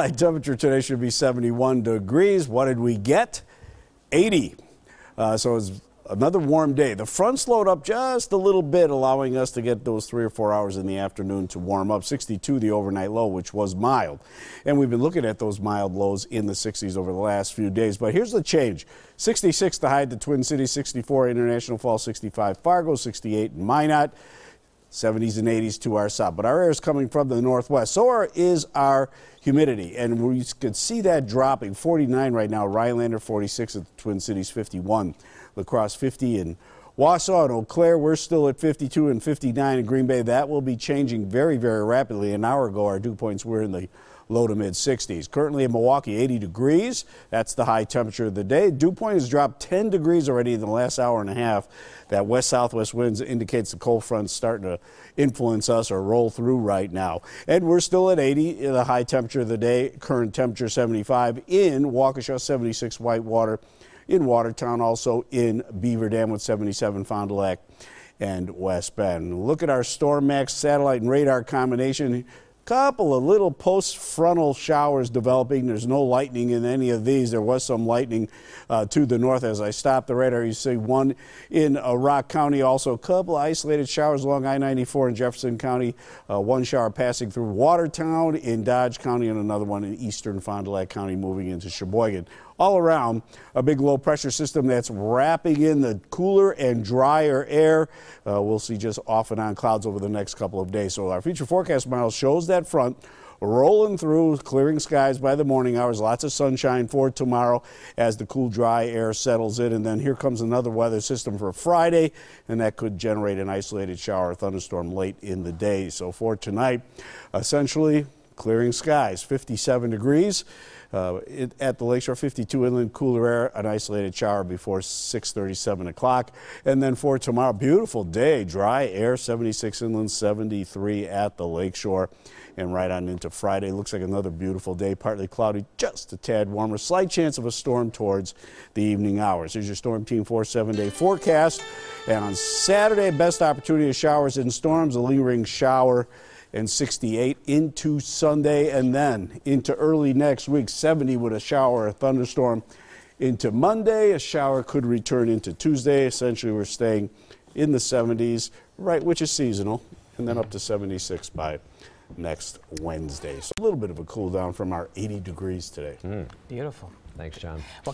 High temperature today should be 71 degrees. What did we get? 80. Uh, so it's another warm day. The front slowed up just a little bit, allowing us to get those three or four hours in the afternoon to warm up. 62 the overnight low, which was mild. And we've been looking at those mild lows in the 60s over the last few days. But here's the change 66 to hide the Twin Cities, 64 International Falls, 65 Fargo, 68 Minot. 70s and 80s to our south. But our air is coming from the northwest. So is our humidity. And we could see that dropping 49 right now, Rylander 46 at the Twin Cities 51, Lacrosse 50 and Wausau and Eau Claire, we're still at 52 and 59 in Green Bay. That will be changing very, very rapidly. An hour ago, our dew points were in the low to mid 60s. Currently in Milwaukee, 80 degrees. That's the high temperature of the day. Dew point has dropped 10 degrees already in the last hour and a half. That west southwest winds indicates the cold front starting to influence us or roll through right now. And we're still at 80, uh, the high temperature of the day. Current temperature 75 in Waukesha, 76 Whitewater in Watertown, also in Beaver Dam with 77 Fond du Lac and West Bend. Look at our StormMax satellite and radar combination couple of little post-frontal showers developing. There's no lightning in any of these. There was some lightning uh, to the north as I stopped the radar. You see one in uh, Rock County. Also, a couple isolated showers along I-94 in Jefferson County. Uh, one shower passing through Watertown in Dodge County and another one in eastern Fond du Lac County moving into Sheboygan all around a big low pressure system that's wrapping in the cooler and drier air. Uh, we'll see just off and on clouds over the next couple of days. So our future forecast model shows that front rolling through, clearing skies by the morning hours, lots of sunshine for tomorrow as the cool, dry air settles in. And then here comes another weather system for Friday, and that could generate an isolated shower or thunderstorm late in the day. So for tonight, essentially, clearing skies, 57 degrees. Uh, it, at the lakeshore, 52 inland, cooler air, an isolated shower before 6:37 o'clock, and then for tomorrow, beautiful day, dry air, 76 inland, 73 at the lakeshore, and right on into Friday. Looks like another beautiful day, partly cloudy, just a tad warmer, slight chance of a storm towards the evening hours. Here's your storm team four seven-day forecast, and on Saturday, best opportunity of showers and storms, a lingering shower and 68 into Sunday and then into early next week, 70 with a shower or thunderstorm. Into Monday, a shower could return into Tuesday. Essentially, we're staying in the 70s, right, which is seasonal, and then up to 76 by next Wednesday. So a little bit of a cool down from our 80 degrees today. Mm. Beautiful. Thanks, John. Well,